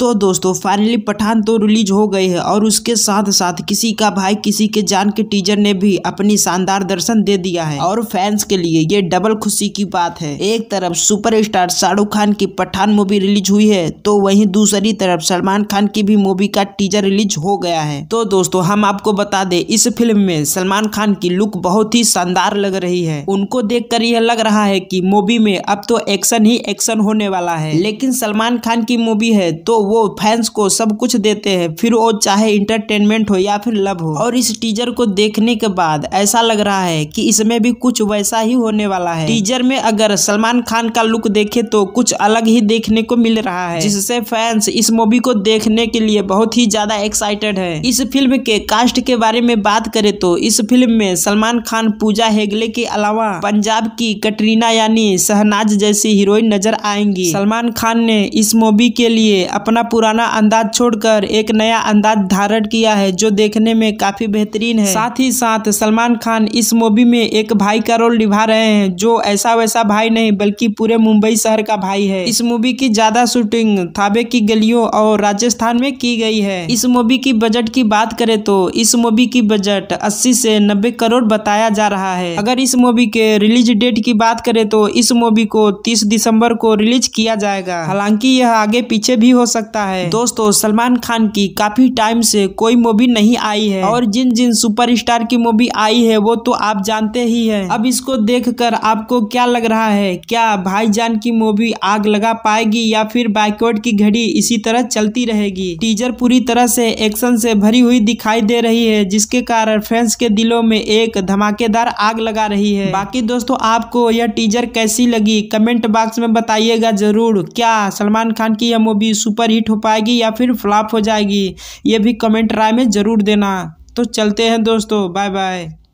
तो दोस्तों फाइनली पठान तो रिलीज हो गई है और उसके साथ साथ किसी का भाई किसी के जान के टीजर ने भी अपनी शानदार दर्शन दे दिया है और फैंस के लिए ये डबल खुशी की बात है एक तरफ सुपरस्टार शाहरुख खान की पठान मूवी रिलीज हुई है तो वहीं दूसरी तरफ सलमान खान की भी मूवी का टीजर रिलीज हो गया है तो दोस्तों हम आपको बता दे इस फिल्म में सलमान खान की लुक बहुत ही शानदार लग रही है उनको देख कर यह लग रहा है की मूवी में अब तो एक्शन ही एक्शन होने वाला है लेकिन सलमान खान की मूवी है तो वो फैंस को सब कुछ देते हैं फिर वो चाहे इंटरटेनमेंट हो या फिर लव हो और इस टीजर को देखने के बाद ऐसा लग रहा है कि इसमें भी कुछ वैसा ही होने वाला है टीजर में अगर सलमान खान का लुक देखे तो कुछ अलग ही देखने को मिल रहा है जिससे फैंस इस मूवी को देखने के लिए बहुत ही ज्यादा एक्साइटेड है इस फिल्म के कास्ट के बारे में बात करे तो इस फिल्म में सलमान खान पूजा हेगले के अलावा पंजाब की कटरीना यानी सहनाज जैसी हीरोइन नजर आएंगी सलमान खान ने इस मूवी के लिए अपना अपना पुराना अंदाज छोड़कर एक नया अंदाज धारण किया है जो देखने में काफ़ी बेहतरीन है साथ ही साथ सलमान खान इस मूवी में एक भाई का रोल निभा रहे हैं जो ऐसा वैसा भाई नहीं बल्कि पूरे मुंबई शहर का भाई है इस मूवी की ज़्यादा शूटिंग थाबे की गलियों और राजस्थान में की गई है इस मूवी की बजट की बात करे तो इस मूवी की बजट अस्सी से नब्बे करोड़ बताया जा रहा है अगर इस मूवी के रिलीज डेट की बात करे तो इस मूवी को तीस दिसंबर को रिलीज किया जाएगा हालांकि यह आगे पीछे भी हो सकता सकता है दोस्तों सलमान खान की काफी टाइम से कोई मूवी नहीं आई है और जिन जिन सुपरस्टार की मूवी आई है वो तो आप जानते ही है अब इसको देखकर आपको क्या लग रहा है क्या भाईजान की मूवी आग लगा पाएगी या फिर बाइकवर्ड की घड़ी इसी तरह चलती रहेगी टीजर पूरी तरह से एक्शन से भरी हुई दिखाई दे रही है जिसके कारण फैंस के दिलों में एक धमाकेदार आग लगा रही है बाकी दोस्तों आपको यह टीजर कैसी लगी कमेंट बॉक्स में बताइएगा जरूर क्या सलमान खान की यह मूवी सुपर हिट हो पाएगी या फिर फ्लॉप हो जाएगी ये भी कमेंट राय में ज़रूर देना तो चलते हैं दोस्तों बाय बाय